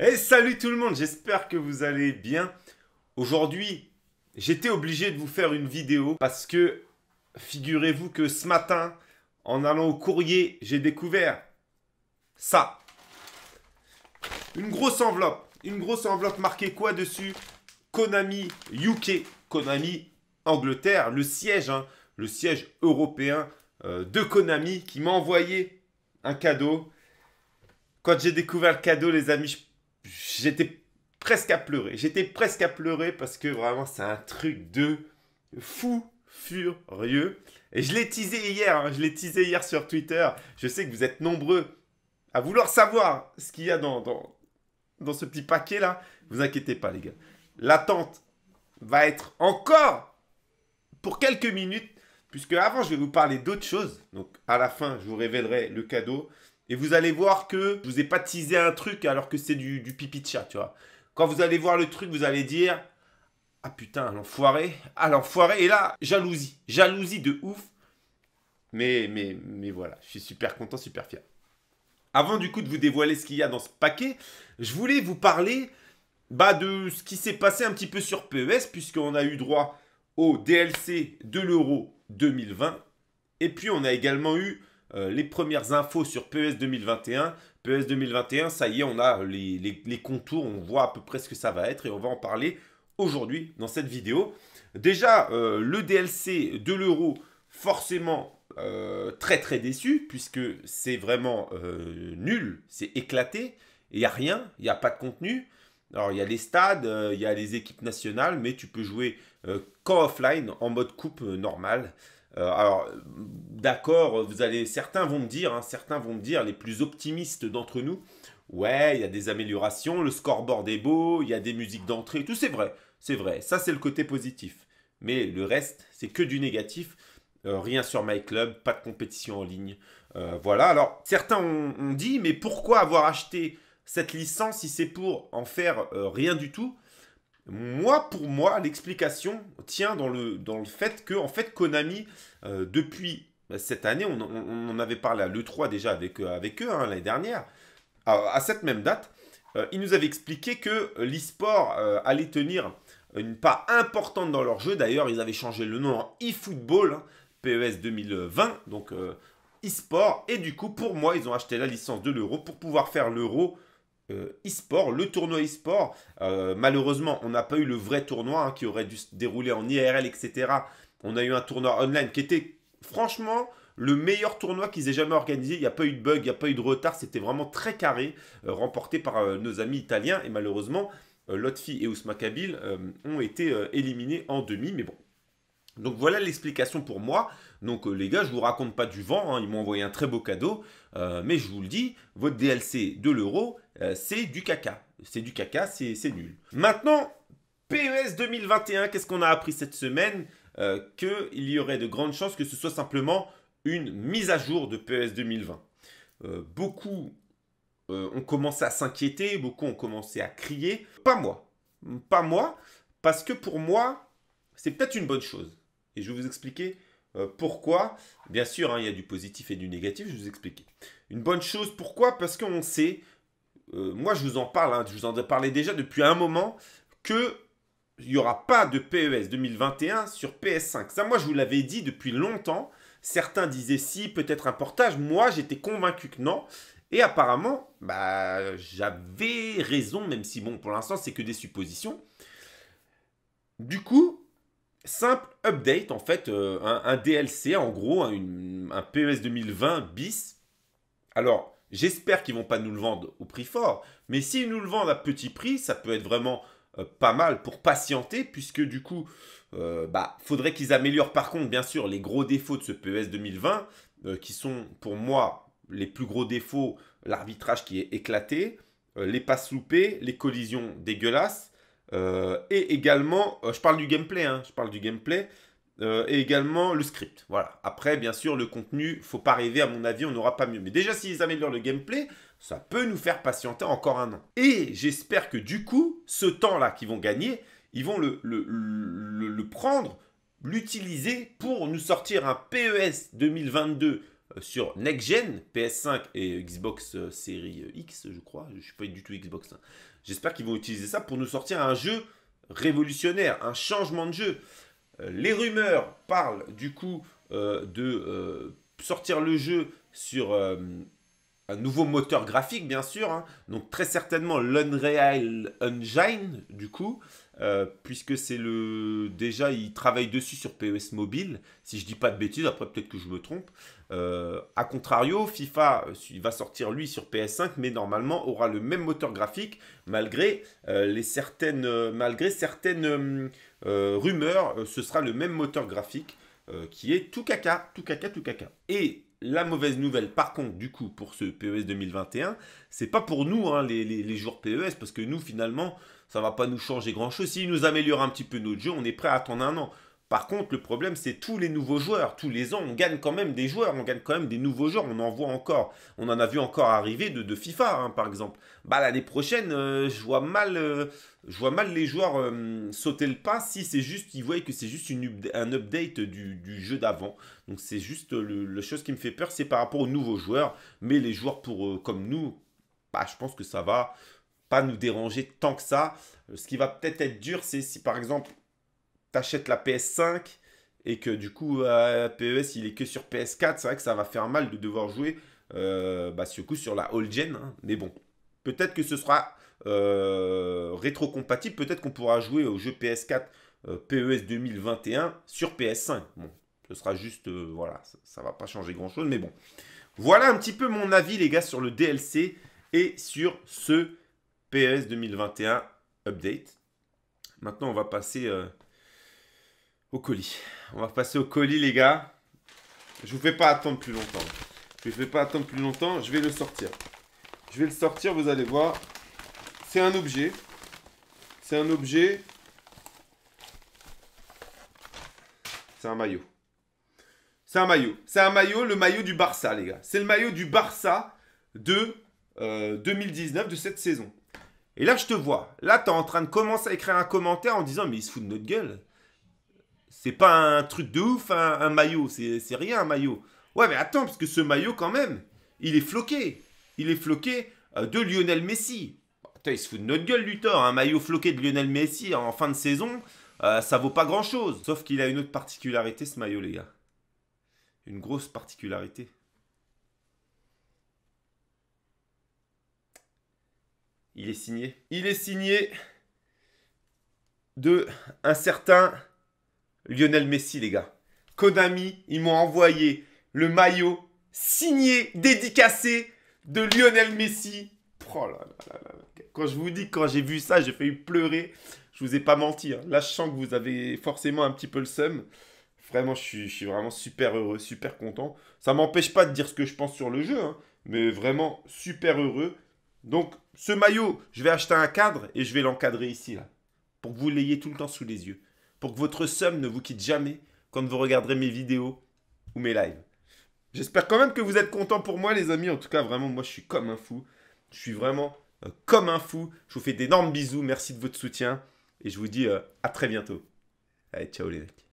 Eh, salut tout le monde, j'espère que vous allez bien. Aujourd'hui, j'étais obligé de vous faire une vidéo parce que figurez-vous que ce matin, en allant au courrier, j'ai découvert ça. Une grosse enveloppe, une grosse enveloppe marquée quoi dessus Konami UK, Konami Angleterre, le siège, hein, le siège européen euh, de Konami qui m'a envoyé un cadeau. Quand j'ai découvert le cadeau, les amis, je j'étais presque à pleurer. J'étais presque à pleurer parce que vraiment, c'est un truc de fou furieux. Et je l'ai teasé hier, hein. je l'ai teasé hier sur Twitter. Je sais que vous êtes nombreux à vouloir savoir ce qu'il y a dans, dans, dans ce petit paquet là. Vous inquiétez pas, les gars. L'attente va être encore pour quelques minutes, puisque avant, je vais vous parler d'autres choses. Donc, à la fin, je vous révélerai le cadeau. Et vous allez voir que je vous ai pas teasé un truc alors que c'est du, pipi de chat, tu vois. Quand vous allez voir le truc, vous allez dire Ah putain, l'enfoiré, ah l'enfoiré. Et là, jalousie, jalousie de ouf. Mais, mais, mais voilà, je suis super content, super fier. Avant du coup de vous dévoiler ce qu'il y a dans ce paquet, je voulais vous parler bah, de ce qui s'est passé un petit peu sur PES, puisqu'on a eu droit au DLC de l'Euro 2020. Et puis on a également eu euh, les premières infos sur PES 2021. PES 2021, ça y est, on a euh, les, contours, on voit à peu près ce que ça va être et on va en parler aujourd'hui dans cette vidéo. Déjà, euh, le DLC de l'euro, forcément très très déçu puisque c'est vraiment nul, c'est éclaté, il n'y a rien, il n'y a pas de contenu. Alors, il y a les stades, il y a les équipes nationales, mais tu peux jouer qu'en offline, en mode coupe normale. Euh, alors, d'accord, vous allez, certains vont me dire, hein, certains vont me dire, les plus optimistes d'entre nous, ouais, il y a des améliorations, le scoreboard est beau, il y a des musiques d'entrée, tout c'est vrai, c'est vrai. Ça, c'est le côté positif. Mais le reste, c'est que du négatif. Euh, rien sur MyClub, pas de compétition en ligne. Euh, voilà, alors certains ont, dit, mais pourquoi avoir acheté cette licence si c'est pour en faire rien du tout moi, pour moi, l'explication tient dans le, dans le fait que, fait, Konami, euh, depuis bah, cette année, on, en avait parlé à l'E3 déjà avec, euh, avec eux, hein, l'année dernière, à, cette même date, euh, ils nous avaient expliqué que le allait tenir une part importante dans leur jeu. D'ailleurs, ils avaient changé le nom en eFootball, hein, PES 2020, donc eSport. Et du coup, pour moi, ils ont acheté la licence de l'euro pour pouvoir faire l'euro euh, e-sport, le tournoi e-sport. Euh, malheureusement, on n'a pas eu le vrai tournoi hein, qui aurait dû se dérouler en IRL, etc. On a eu un tournoi online qui était franchement le meilleur tournoi qu'ils aient jamais organisé. Il n'y a pas eu de bug, il n'y a pas eu de retard. C'était vraiment très carré, euh, remporté par nos amis italiens. Et malheureusement, Lotfi et Ousma Kabil ont été éliminés en demi. Mais bon, donc voilà l'explication pour moi. Donc euh, les gars, je vous raconte pas du vent, hein. ils m'ont envoyé un très beau cadeau, euh, mais je vous le dis, votre DLC de l'euro, euh, c'est du caca. C'est du caca, c'est nul. Maintenant, PES 2021, qu'est-ce qu'on a appris cette semaine Qu'il y aurait de grandes chances que ce soit simplement une mise à jour de PES 2020. beaucoup ont commencé à s'inquiéter, beaucoup ont commencé à crier. Pas moi. Pas moi, parce que pour moi, c'est peut-être une bonne chose. Et je vais vous expliquer euh, pourquoi. Bien sûr, hein, il y a du positif et du négatif, je vais vous expliquer. Une bonne chose, pourquoi Parce qu'on sait, euh, moi je vous en parle, hein, je vous en parlé déjà depuis un moment, que il n'y aura pas de PES 2021 sur PS5. E Ça, moi, je vous l'avais dit depuis longtemps. Certains disaient si, peut-être un portage. Moi, j'étais convaincu que non. Et apparemment, bah, j'avais raison, même si, bon, pour l'instant, c'est que des suppositions. Du coup, simple update, en fait, euh, un, DLC, en gros, un, PES 2020 bis. Alors, j'espère qu'ils vont pas nous le vendre au prix fort, mais s'ils nous le vendent à petit prix, ça peut être vraiment euh, pas mal pour patienter, puisque du coup, euh, bah, faudrait qu'ils améliorent par contre, bien sûr, les gros défauts de ce PES 2020, qui sont pour moi les plus gros défauts, l'arbitrage qui est éclaté, les passes loupées, les collisions dégueulasses, euh, et également, euh, je parle du gameplay, hein, je parle du gameplay, euh, et également le script. Voilà. Après, bien sûr, le contenu, faut pas rêver, à mon avis, on n'aura pas mieux. Mais déjà, s'ils améliorent le gameplay, ça peut nous faire patienter encore un an. Et j'espère que du coup, ce temps-là qu'ils vont gagner, ils vont le, le, le prendre, l'utiliser pour nous sortir un PES 2022 euh, sur Next Gen, PS5 et Xbox euh, Series euh, X, je crois. Je suis pas du tout Xbox. Hein. J'espère qu'ils vont utiliser ça pour nous sortir un jeu révolutionnaire, un changement de jeu. les rumeurs parlent du coup de sortir le jeu sur un nouveau moteur graphique, bien sûr. Hein. Donc très certainement l'Unreal Engine, du coup. Euh, puisque c'est le. Déjà, il travaille dessus sur PES Mobile, si je dis pas de bêtises, après peut-être que je me trompe. a euh, contrario, FIFA euh, il va sortir lui sur PS5, mais normalement aura le même moteur graphique, malgré, les certaines, malgré certaines rumeurs, ce sera le même moteur graphique qui est tout caca, tout caca, tout caca. Et la mauvaise nouvelle, par contre, du coup, pour ce PES 2021, c'est pas pour nous, hein, les, les, les, joueurs PES, parce que nous, finalement, ça ne va pas nous changer grand-chose. S'il nous améliore un petit peu notre jeu, on est prêt à attendre un an. Par contre, le problème, c'est tous les nouveaux joueurs. Tous les ans, on gagne quand même des joueurs, on gagne quand même des nouveaux joueurs, on en voit encore. On en a vu encore arriver de, de FIFA, hein, par exemple. Bah, l'année prochaine, euh, je vois mal... Euh, vois mal les joueurs euh, sauter le pas si c'est juste ils voient que c'est juste une, un update du, jeu d'avant. Donc c'est juste le, la chose qui me fait peur, c'est par rapport aux nouveaux joueurs. Mais les joueurs pour comme nous, bah, je pense que ça va pas nous déranger tant que ça. Euh, ce qui va peut-être être dur, c'est si par exemple, tu achètes la PS5 et que du coup, euh, PES, il est que sur PS4, c'est vrai que ça va faire mal de devoir jouer, euh, bah, coup, sur la old-gen. Hein. Mais bon, peut-être que ce sera rétrocompatible, euh, rétro-compatible, peut-être qu'on pourra jouer au jeu PS4 PES 2021 sur PS5. Bon, ce sera juste, voilà, ça, ne va pas changer grand-chose, mais bon. Voilà un petit peu mon avis, les gars, sur le DLC et sur ce PS 2021 Update. Maintenant, on va passer euh, au colis. On va passer au colis, les gars. Je vous fais pas attendre plus longtemps. Je ne vais pas attendre plus longtemps. Je vais le sortir. Je vais le sortir, vous allez voir. C'est un objet. C'est un objet. C'est un maillot. C'est un maillot. C'est un maillot, le maillot du Barça, les gars. C'est le maillot du Barça de 2019, euh, de cette saison. Et là, je te vois. Là, tu es en train de commencer à écrire un commentaire en disant, mais il se fout de notre gueule. C'est pas un truc de ouf, un, maillot. C'est rien, un maillot. Ouais, mais attends, parce que ce maillot, quand même, il est floqué. Il est floqué euh, de Lionel Messi. il se fout de notre gueule, Luthor. Un maillot floqué de Lionel Messi en fin de saison, euh, ça vaut pas grand-chose. Sauf qu'il a une autre particularité, ce maillot, les gars. Une grosse particularité. Il est signé. Il est signé de un certain Lionel Messi, les gars. Konami, ils m'ont envoyé le maillot signé, dédicacé de Lionel Messi. Oh quand je vous dis quand j'ai vu ça, j'ai failli pleurer. Je vous ai pas menti. Hein. Là, je sens que vous avez forcément un petit peu le seum. Vraiment, je suis, vraiment super heureux, super content. Ça m'empêche pas de dire ce que je pense sur le jeu, hein, mais vraiment super heureux. Donc, ce maillot, je vais acheter un cadre et je vais l'encadrer ici, là. Pour que vous l'ayez tout le temps sous les yeux. Pour que votre somme ne vous quitte jamais quand vous regarderez mes vidéos ou mes lives. J'espère quand même que vous êtes contents pour moi, les amis. En tout cas, vraiment, moi, je suis comme un fou. Je suis vraiment euh, comme un fou. Je vous fais d'énormes bisous. Merci de votre soutien. Et je vous dis euh, à très bientôt. Allez, ciao les mecs.